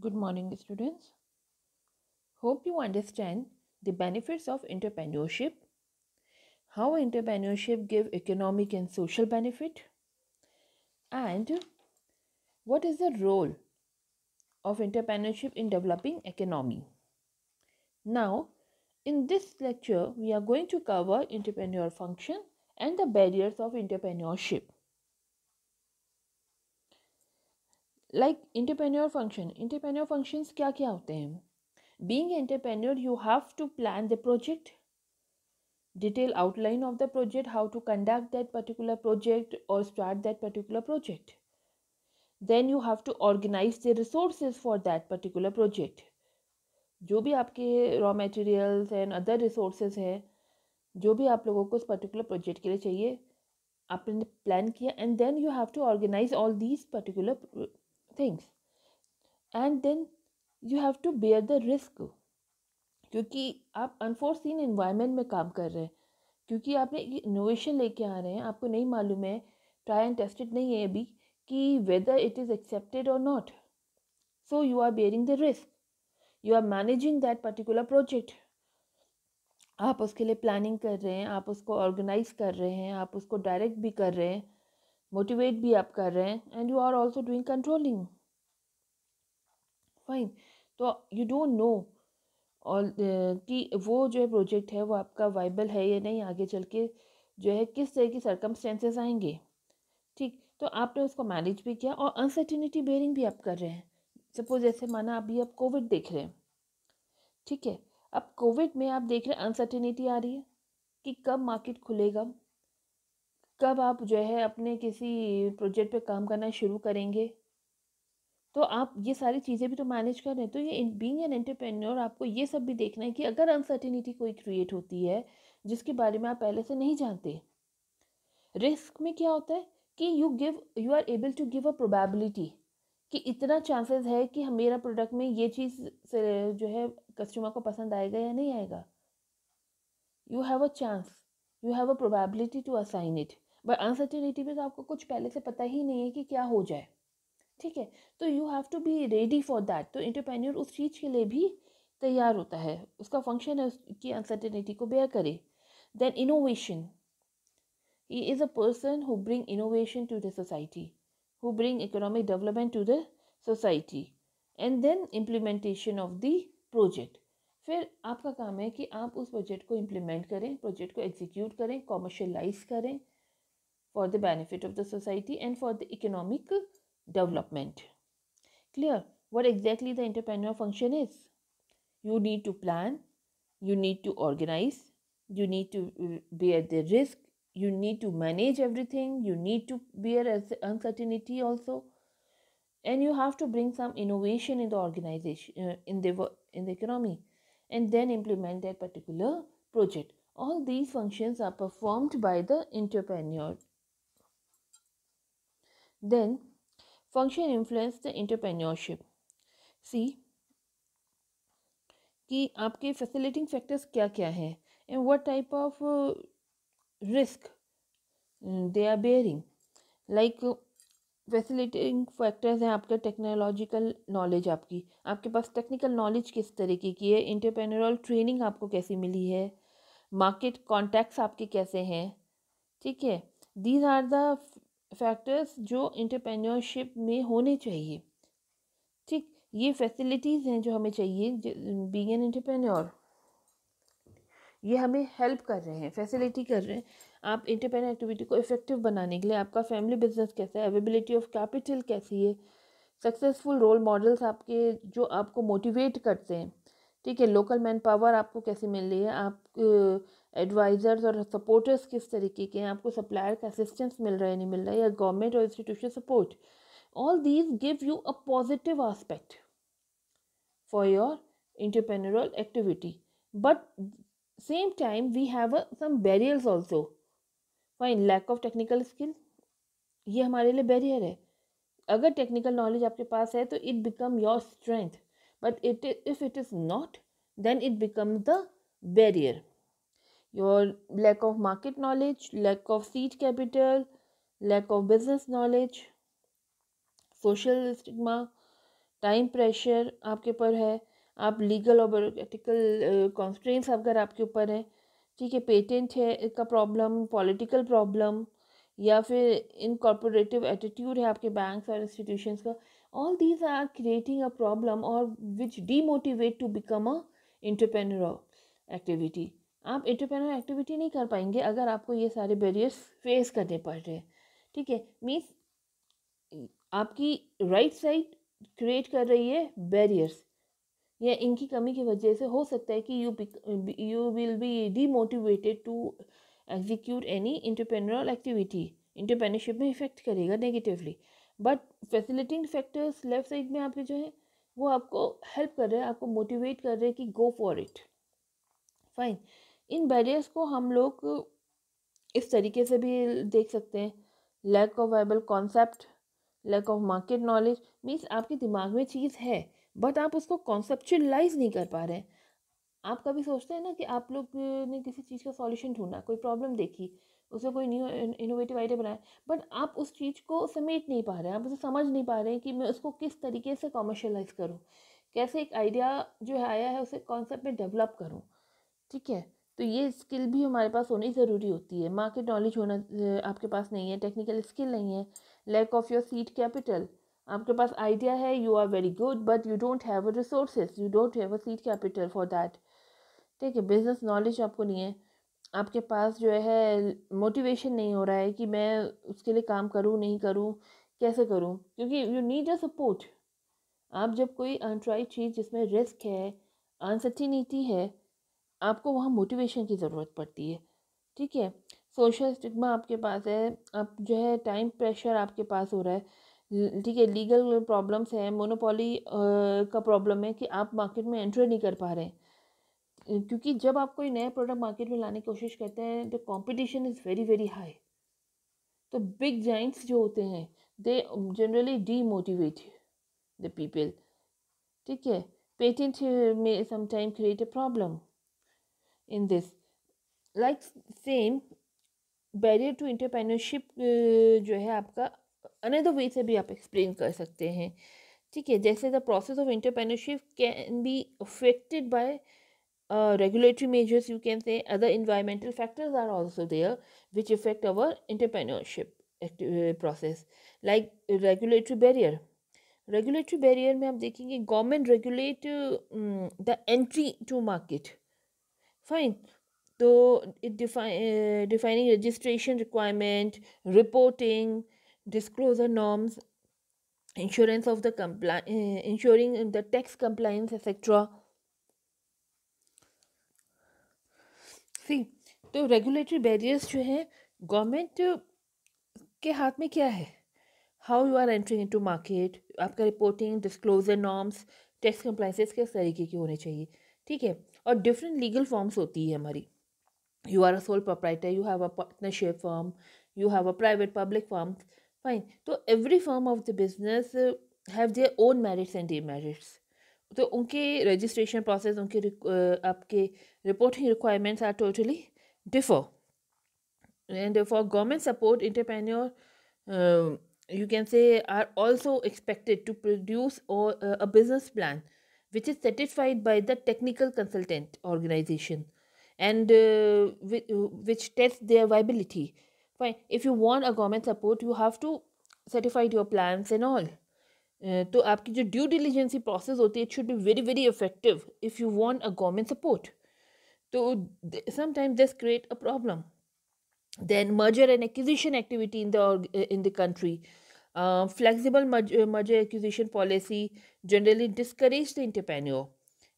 Good morning, students. Hope you understand the benefits of entrepreneurship, how entrepreneurship give economic and social benefit, and what is the role of entrepreneurship in developing economy. Now, in this lecture, we are going to cover entrepreneurial function and the barriers of entrepreneurship. Like entrepreneur function entrepreneur functions क्या क्या होते हैं being entrepreneur you have to plan the project detail outline of the project how to conduct that particular project और start that particular project then you have to organise the resources for that particular project जो भी आपके raw materials and other resources हैं जो भी आप लोगों को उस पर्टिकुलर प्रोजेक्ट के लिए चाहिए आपने प्लान किया and then you have to organise all these particular things and then you have to bear the risk क्योंकि आप अनफोर्सिन इन्वायरमेंट में काम कर रहे हैं क्योंकि आपने इनोवेशन लेके आ रहे हैं आपको नहीं मालूम है ट्राई एंड टेस्टेड नहीं है अभी कि वेदर इट इज़ एक्सेप्टेड और not so you are bearing the risk you are managing that particular project आप उसके लिए प्लानिंग कर रहे हैं आप उसको ऑर्गेनाइज कर रहे हैं आप उसको डायरेक्ट भी कर रहे हैं मोटिवेट भी आप कर रहे हैं and you are also doing controlling fine तो यू डोंट नो और कि वो जो है प्रोजेक्ट है वो आपका वाइबल है या नहीं आगे चल के जो है किस तरह की सरकमस्टेंसेस आएंगे ठीक तो आपने उसको मैनेज भी किया और अनसर्टिनिटी बेयरिंग भी आप कर रहे हैं सपोज जैसे माना अभी आप कोविड देख रहे हैं ठीक है अब कोविड में आप देख रहे हैं अनसर्टिनिटी आ रही है कि कब मार्केट खुलेगा कब आप जो है अपने किसी प्रोजेक्ट पे काम करना शुरू करेंगे तो आप ये सारी चीज़ें भी तो मैनेज कर रहे हैं तो ये बीइंग एन एंटरप्रेन्योर आपको ये सब भी देखना है कि अगर अनसर्टिनिटी कोई क्रिएट होती है जिसके बारे में आप पहले से नहीं जानते रिस्क में क्या होता है कि you give you are able to give a probability कि इतना चांसेस है कि मेरा प्रोडक्ट में ये चीज़ से जो है कस्टमर को पसंद आएगा या नहीं आएगा you have a chance you have a probability to assign it but uncertainty में तो आपको कुछ पहले से पता ही नहीं है कि क्या हो जाए ठीक है तो you have to be ready for that तो इंटरप्रेन्योर उस चीज़ के लिए भी तैयार होता है उसका फंक्शन है उसकी अनसर्टिनिटी को बेयर करे then innovation he is a person who bring innovation to the society who bring economic development to the society and then implementation of the project फिर आपका काम है कि आप उस प्रोजेक्ट को इम्प्लीमेंट करें प्रोजेक्ट को एग्जीक्यूट करें कॉमर्शलाइज करें for the benefit of the society and for the economic development. Clear what exactly the entrepreneur function is? You need to plan, you need to organize, you need to uh, bear the risk, you need to manage everything, you need to bear uncertainty also, and you have to bring some innovation in the organization, uh, in the in the economy, and then implement that particular project. All these functions are performed by the entrepreneur Then, function influence the entrepreneurship. सी कि आपके facilitating factors क्या क्या हैं and what type of risk they are bearing like facilitating factors हैं आपका technological knowledge आपकी आपके पास technical knowledge किस तरीके की है इंटरप्रेन्योरल ट्रेनिंग आपको कैसी मिली है मार्केट कॉन्टैक्ट्स आपके कैसे हैं ठीक है दीज आर द फैक्टर्स जो इंटरप्रेन्योरशिप में होने चाहिए ठीक ये फैसिलिटीज़ हैं जो हमें चाहिए बींग एन इंटरप्रेन्योर ये हमें हेल्प कर रहे हैं फैसिलिटी कर रहे हैं आप इंटरप्रेन्योर एक्टिविटी को इफेक्टिव बनाने के लिए आपका फैमिली बिजनेस कैसा है अवेबिलिटी ऑफ कैपिटल कैसी है सक्सेसफुल रोल मॉडल्स आपके जो आपको मोटिवेट करते हैं ठीक है लोकल मैन पावर आपको कैसे मिल रही है आप एडवाइज़र्स और सपोर्टर्स किस तरीके के हैं आपको सप्लायर का असिस्टेंस मिल रहा है नहीं मिल रहा है या गवर्नमेंट और institution support all these give you a positive aspect for your entrepreneurial activity but same time we have some barriers also fine lack of technical skill ये हमारे लिए बैरियर है अगर टेक्निकल नॉलेज आपके पास है तो it become your strength but it, if it is not then it becomes the barrier your lack of market knowledge lack of seed capital lack of business knowledge social stigma time pressure आपके ऊपर है आप legal और ब्यूरोटिकल constraints अगर आपके ऊपर हैं ठीक है पेटेंट है का प्रॉब्लम पॉलिटिकल प्रॉब्लम या फिर इनकॉर्पोरेटिव एटीट्यूड है आपके बैंक्स और इंस्टीट्यूशंस का all these are creating a problem or which demotivate to become a entrepreneur activity आप एंटरप्रेनर एक्टिविटी नहीं कर पाएंगे अगर आपको ये सारे बैरियर्स फेस करने पड़ रहे हैं ठीक है मीन्स आपकी राइट साइड क्रिएट कर रही है बैरियर्स या इनकी कमी की वजह से हो सकता है कि you you will be demotivated to execute any entrepreneurial activity entrepreneurship में इफेक्ट करेगा negatively but facilitating factors left side में आपके जो है वो आपको हेल्प कर रहे हैं आपको मोटिवेट कर रहे हैं कि गो फॉर इट फाइन इन बैरियर्स को हम लोग इस तरीके से भी देख सकते हैं lack of viable concept lack of market knowledge means आपके दिमाग में चीज़ है बट आप उसको कॉन्सेप्चुअलाइज नहीं कर पा रहे हैं आप कभी सोचते हैं ना कि आप लोग ने किसी चीज़ का सॉल्यूशन ढूंढा कोई प्रॉब्लम देखी उसे कोई न्यू इनोवेटिव आइडिया बनाया बट आप उस चीज़ को समेट नहीं पा रहे हैं आप उसे समझ नहीं पा रहे हैं कि मैं उसको किस तरीके से कॉमर्शलाइज करूँ कैसे एक आइडिया जो है आया है उसे कॉन्सेप्ट में डेवलप करूँ ठीक है तो ये स्किल भी हमारे पास होनी ज़रूरी होती है मार्केट नॉलेज होना आपके पास नहीं है टेक्निकल स्किल नहीं है lack of your seed capital आपके पास आइडिया है you are very good but you don't have a resources you don't have a seed capital for that ठीक है बिजनेस नॉलेज आपको नहीं है आपके पास जो है मोटिवेशन नहीं हो रहा है कि मैं उसके लिए काम करूँ नहीं करूँ कैसे करूँ क्योंकि यू नीड अ सपोर्ट आप जब कोई अनट्राई चीज़ जिसमें रिस्क है अनसर्टिनिटी है आपको वहाँ मोटिवेशन की ज़रूरत पड़ती है ठीक है सोशल स्टिग्मा आपके पास है आप जो है टाइम प्रेशर आपके पास हो रहा है ठीक है लीगल प्रॉब्लम्स हैं मोनोपोली का प्रॉब्लम है कि आप मार्केट में एंट्री नहीं कर पा रहे हैं क्योंकि जब आप कोई नया प्रोडक्ट मार्केट में लाने की कोशिश करते हैं the competition is very very high तो बिग जाइंट्स जो होते हैं they generally demotivate the people ठीक है पेटेंट में sometime create a problem in this like same barrier to entrepreneurship जो है आपका अनदर वे से भी आप एक्सप्लेन कर सकते हैं ठीक है जैसे the process of entrepreneurship can be affected by uh, regulatory measures you can say other environmental factors are also there which affect our entrepreneurship uh, process like regulatory barrier regulatory barrier में आप देखेंगे government regulate um, the entry to market fine So it define uh, defining registration requirement reporting disclosure norms insurance of the compli uh, ensuring the tax compliance etc सी तो regulatory barriers जो हैं government के हाथ में क्या है how you are entering in to market आपका reporting disclosure norms tax compliances किस तरीके के होने चाहिए ठीक है और डिफरेंट लीगल फॉर्म्स होती है हमारी you are a sole proprietor you have a partnership form you have a private public form fine तो every form of the business have their own merits and demerits तो उनके registration process उनके आपके reporting requirements are totally differ and for government support entrepreneurs, um, you can say are also expected to produce or uh, a business plan which is certified by the technical consultant organization and uh, which, tests their viability fine if you want a government support you have to certify your plans and all So, आपकी जो due डिलीजेंसी process होती है it should very very very effective if you want a so sometimes this create a problem. Then merger and acquisition activity in the uh, in the country. Uh, flexible merger, uh, merger acquisition policy generally discourage the entrepreneur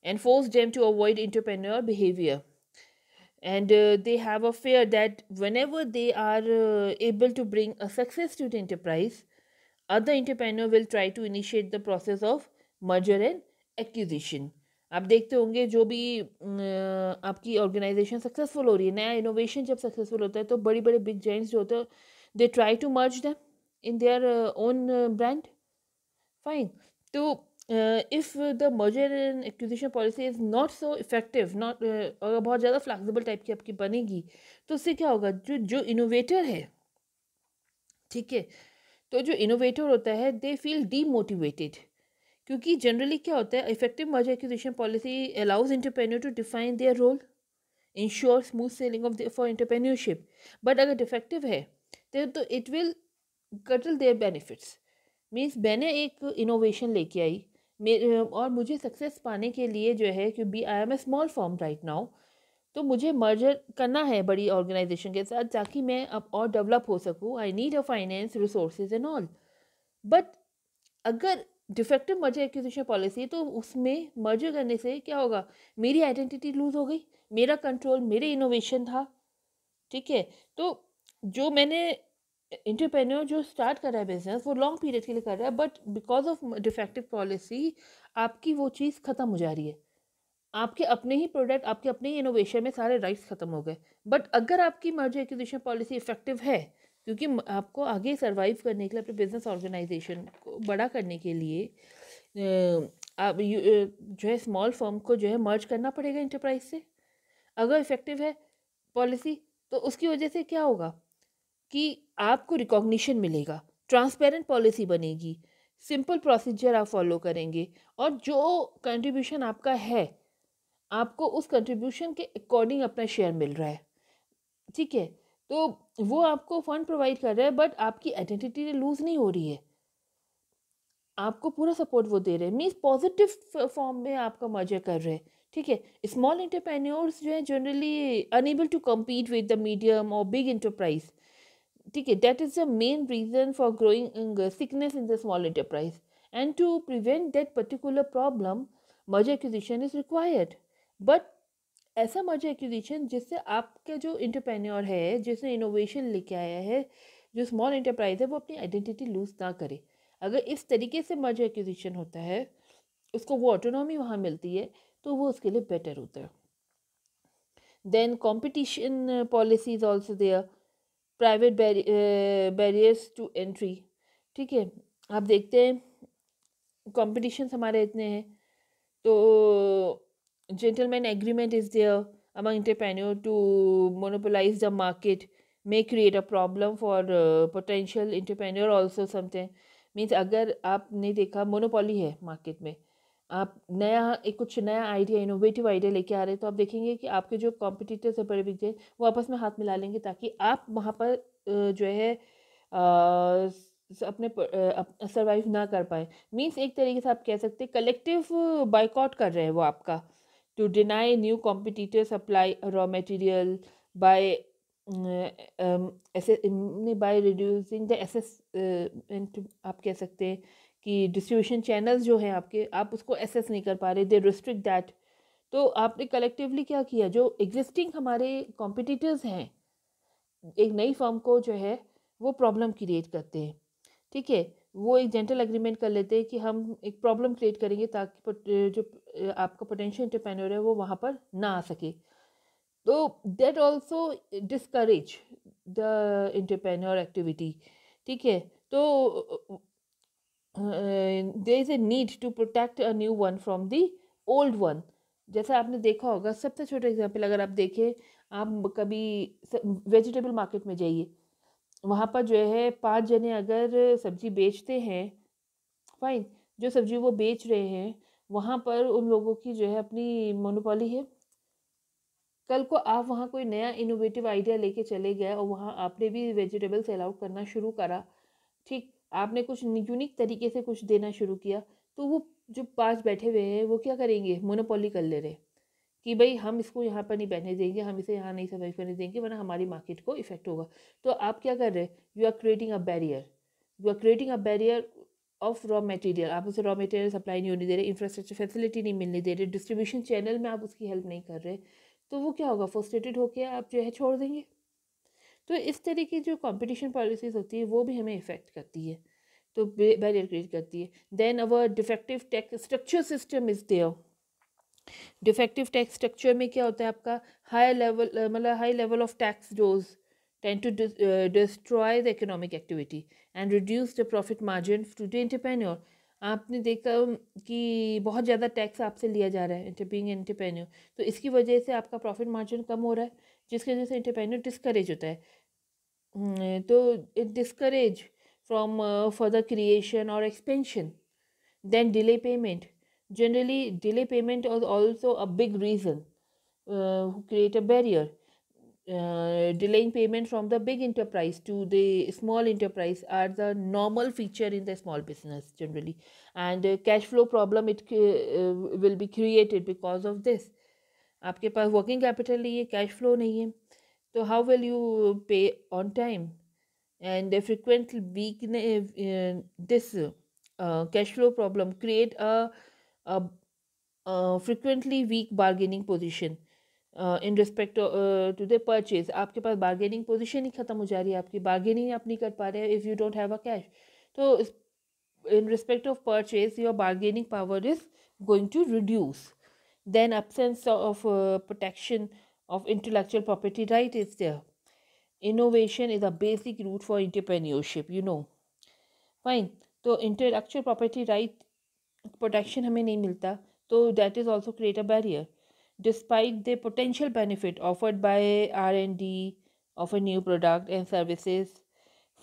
and force them to avoid entrepreneur behavior and uh, they have a fear that whenever they are uh, able to bring a success to the enterprise other entrepreneur will try to initiate the process of merger and acquisition आप देखते होंगे जो भी आपकी organisation successful हो रही है नया इनोवेशन जब सक्सेसफुल होता है तो बड़ी बड़े बिग जेंट्स जो होते हैं they try to merge them in their own brand fine तो if the merger and acquisition policy is not so effective not अगर बहुत ज़्यादा फ्लैक्सिबल टाइप की आपकी बनेगी तो उससे क्या होगा जो जो इनोवेटर है ठीक है तो जो इनोवेटर होता है दे फील डीमोटिवेटेड क्योंकि जनरली क्या होता है effective merger acquisition policy allows entrepreneur to define their role ensure smooth sailing of for entrepreneurship but अगर डिफेक्टिव है तो it will curtail their benefits means मैंने एक इनोवेशन लेके आई मेरे और मुझे सक्सेस पाने के लिए जो है क्यों बी I am a small form right now तो मुझे मर्जर करना है बड़ी ऑर्गेनाइजेशन के साथ ताकि मैं अब और डेवलप हो सकूँ I need a finance resource and all but अगर डिफेक्टिव मर्जर एक्विजिशन पॉलिसी तो उसमें मर्जर करने से क्या होगा मेरी आइडेंटिटी लूज हो गई मेरा कंट्रोल मेरे इनोवेशन था ठीक है तो जो मैंने इंटरप्रेन्योर जो स्टार्ट कर रहा है बिजनेस वो लॉन्ग पीरियड के लिए कर रहा है but because of defective policy आपकी वो चीज़ ख़त्म हो जा रही है आपके अपने ही प्रोडक्ट आपके अपने ही इनोवेशन में सारे राइट्स ख़त्म हो गए बट अगर आपकी मर्जी एक्विजिशन पॉलिसी इफेक्टिव है क्योंकि आपको आगे सर्वाइव करने के लिए अपने बिज़नेस ऑर्गेनाइजेशन को बड़ा करने के लिए आप जो है स्मॉल फर्म को जो है मर्ज करना पड़ेगा इंटरप्राइज से अगर इफ़ेक्टिव है पॉलिसी तो उसकी वजह से क्या होगा कि आपको रिकॉग्निशन मिलेगा ट्रांसपेरेंट पॉलिसी बनेगी सिंपल प्रोसीजर आप फॉलो करेंगे और जो कंट्रीब्यूशन आपका है आपको उस कंट्रीब्यूशन के अकॉर्डिंग अपना शेयर मिल रहा है ठीक है तो वो आपको फंड प्रोवाइड कर रहा है बट आपकी आइडेंटिटी लूज़ नहीं हो रही है आपको पूरा सपोर्ट वो दे रहे हैं मीन्स पॉजिटिव फॉर्म में आपका मर्जर कर रहे हैं ठीक है स्मॉल इंटरप्रेन्योर्स जो है generally unable to compete with the medium और बिग इंटरप्राइज ठीक है that is the main reason for growing sickness in the small enterprise and to prevent that particular problem merger acquisition is required but ऐसा merger acquisition जिससे आपके जो entrepreneur है जिसने innovation लेके आया है जो स्मॉल इंटरप्राइज है वो अपनी आइडेंटिटी लूज ना करे अगर इस तरीके से मर्जर एक्विजिशन होता है उसको वो ऑटोनॉमी वहाँ मिलती है तो वो उसके लिए बेटर होता है then competition policies also there private barriers to entry ठीक है आप देखते हैं कॉम्पिटिशन्स हमारे इतने हैं तो gentleman agreement is there among entrepreneur to monopolize the market may create a problem for uh, potential entrepreneur also something means अगर आपने देखा monopoly है मार्केट में आप नया एक कुछ नया आइडिया इनोवेटिव आइडिया लेके आ रहे हैं तो आप देखेंगे कि आपके जो कॉम्पिटिटर्स हैं बड़े बिग वो आपस में हाथ मिला लेंगे ताकि आप वहाँ पर जो है अपने सर्वाइव ना कर पाए मीन्स एक तरीके से आप कह सकते हैं कलेक्टिव बाइकआउट कर रहे हैं वो आपका to deny new competitor supply raw material by uh, um, mm, by reducing the access uh, आप कह सकते हैं कि डिस्ट्रीब्यूशन channels जो हैं आपके आप उसको एसेस नहीं कर पा रहे दे रिस्ट्रिक्ट that तो आपने कलेक्टिवली क्या किया जो एग्जिस्टिंग हमारे कॉम्पिटिटर्स हैं एक नई फर्म को जो है वो प्रॉब्लम क्रिएट करते हैं ठीक है वो एक जेंटल एग्रीमेंट कर लेते हैं कि हम एक प्रॉब्लम क्रिएट करेंगे ताकि जो आपका पोटेंशियल इंटरप्रेन्योर है वो वहाँ पर ना आ सके तो that also discourage the entrepreneur activity ठीक है तो there is a need to protect a new one from the old one जैसा आपने देखा होगा सबसे छोटा एग्जाम्पल अगर आप देखें आप कभी वेजिटेबल मार्केट में जाइए वहाँ पर जो है पाँच जने अगर सब्ज़ी बेचते हैं फाइन जो सब्ज़ी वो बेच रहे हैं वहाँ पर उन लोगों की जो है अपनी मोनोपोली है कल को आप वहाँ कोई नया इनोवेटिव आइडिया लेके चले गए और वहाँ आपने भी वेजिटेबल्स अलाउ करना शुरू करा ठीक आपने कुछ यूनिक तरीके से कुछ देना शुरू किया तो वो जो पांच बैठे हुए हैं वो क्या करेंगे मोनोपोली कर ले रहे कि भाई हम इसको यहाँ पर नहीं बैठने देंगे हम इसे यहाँ नहीं सर्वाइव करने देंगे वरना हमारी मार्केट को इफेक्ट होगा तो आप क्या कर रहे हैं you are creating a barrier you are creating a barrier of raw material आप उसे रॉ मटेरियल सप्लाई नहीं होने दे रहे इंफ्रास्ट्रक्चर फैसिलिटी नहीं मिलने दे रहे डिस्ट्रीब्यूशन चैनल में आप उसकी हेल्प नहीं कर रहे तो वो क्या होगा फ्रस्ट्रेटेड होकर आप जो है छोड़ देंगे तो इस तरह की जो कॉम्पिटिशन पॉलिसीज होती है वो भी हमें इफेक्ट करती है तो बैरियर क्रिएट करती है then our defective tech structure system is there defective tax structure में क्या होता है आपका हाई लेवल मतलब high level of tax does tend to destroy the economic activity and reduce the profit margin to the entrepreneur आपने देखा कि बहुत ज़्यादा टैक्स आपसे लिया जा रहा है बींग एंटरप्रेन्योर तो इसकी वजह से आपका प्रॉफिट मार्जिन कम हो रहा है जिसकी वजह से इंटरप्रेन्योर डिस्करेज होता है तो it discourage from further creation और expansion then delay payment Generally, delay payment is also a big reason uh, who create a barrier. Uh, delaying payment from the big enterprise to the small enterprise are the normal feature in the small business generally and uh, cash flow problem it uh, uh will be created because of this आपके पास working capital नहीं है cash flow नहीं है तो how will you pay on time and frequent weak this cash flow problem create a frequently weak bargaining position in respect to the purchase आपके पास bargaining position ही ख़त्म हो जा रही है आपकी बार्गेनिंग आप नहीं कर पा रहे if you don't have a cash तो in respect of purchase your bargaining power is going to reduce then absence of protection of intellectual property right is there innovation is a basic root for entrepreneurship you know fine तो intellectual property right protection हमें नहीं मिलता तो that is also create a despite the potential benefit offered by R&D of a new product and services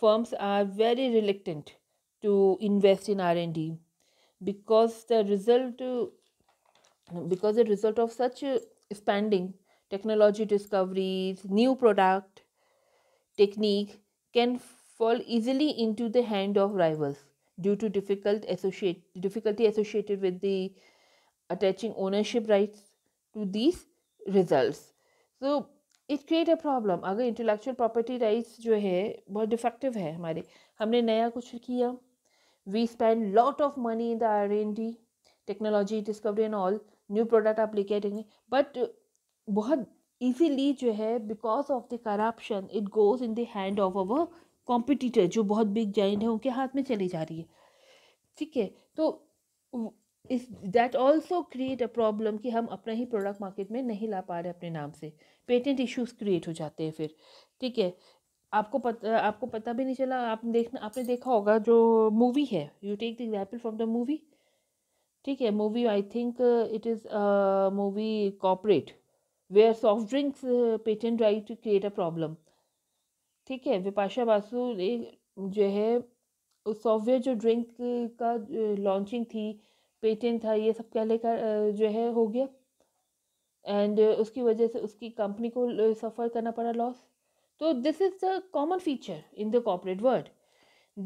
firms are very reluctant to invest in R&D because the result because the result of such expanding technology discoveries new product technique can fall easily into the hand of rivals due to difficult associate, difficulty associated with the attaching ownership rights to these results. So it create a problem अगर intellectual property rights जो है बहुत defective है हमारे हमने नया कुछ किया we spend lot of money in the R and D technology discovery and all new product आप लेके आएंगे बट बहुत ईजीली जो है because of the corruption it goes in देंड ऑफ अवर कॉम्पिटिटर जो बहुत बिग जाइंट है उनके हाथ में चली जा रही है ठीक है तो इस that also create a problem कि हम अपना ही प्रोडक्ट मार्केट में नहीं ला पा रहे अपने नाम से पेटेंट इश्यूज क्रिएट हो जाते हैं फिर ठीक है आपको पता आपको पता भी नहीं चला आप देखना आपने देखा होगा जो मूवी है you take the example from the movie ठीक है movie I think it is movie corporate where soft drinks patent right create a problem ठीक है विपाशा बासु ने जो है उस सॉफ्टवेयर जो ड्रिंक का लॉन्चिंग थी पेटेंट था ये सब क्या लेकर जो है हो गया एंड उसकी वजह से उसकी कंपनी को सफ़र करना पड़ा लॉस तो this is the common feature in the corporate world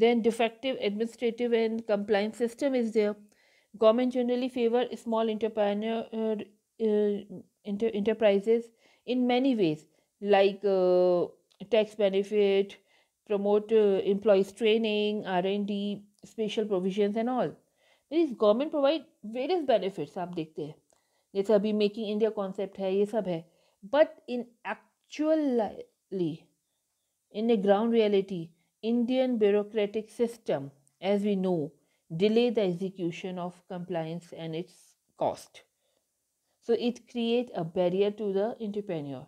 then defective administrative and compliance system is there government generally favour small entrepreneur enterprises in many ways like tax benefit, promote uh, employees training, R&D, special provisions and all. This government provide various benefits आप देखते हैं जैसे making India concept. Concept है ये सब है But in actually, in a ground reality, Indian bureaucratic system, as we know, delay the execution of compliance and its cost. So it creates a barrier to the entrepreneur.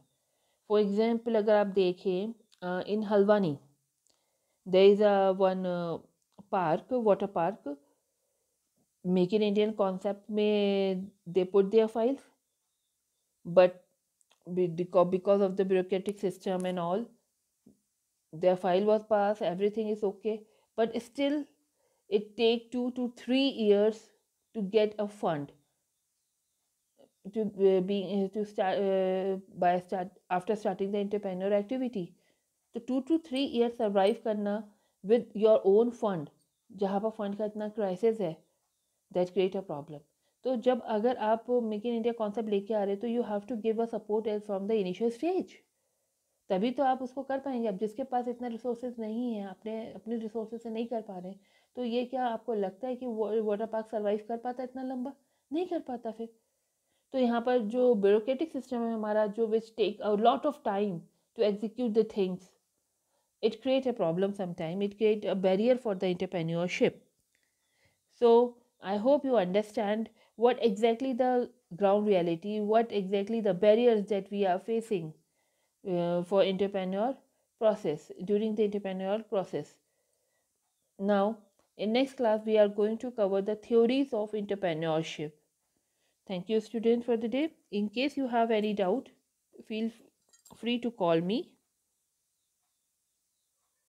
For example अगर आप देखें in Haldwani they is a one park water park make in Indian concept में they put their file but because of the bureaucratic system and all their file was pass everything is okay but still it take two to three years to get a fund to uh, being uh, to start uh, by start after starting the entrepreneur activity तो two to three years survive करना with your own fund जहाँ पर fund का इतना crisis है that create a problem तो जब अगर आप मेक इन इंडिया कॉन्सेप्ट लेके आ रहे तो you have to give a support as from the initial stage तभी तो आप उसको कर पाएंगे अब जिसके पास इतना रिसोर्सेज नहीं है अपने अपने रिसोर्सेज से नहीं कर पा रहे तो ये क्या आपको लगता है कि वाटर पार्क सर्वाइव कर पाता इतना लंबा नहीं कर पाता फिर तो यहाँ पर bureaucratic system सिस्टम है which जो a lot of time to execute the things, it creates a problem Sometimes it creates a barrier for the entrepreneurship so i hope you understand what exactly the ground reality what exactly the barriers that we are facing uh, for entrepreneur process during the entrepreneurial process now in next class we are going to cover the theories of entrepreneurship Thank you students for the day. In case you have any doubt, feel free to call me.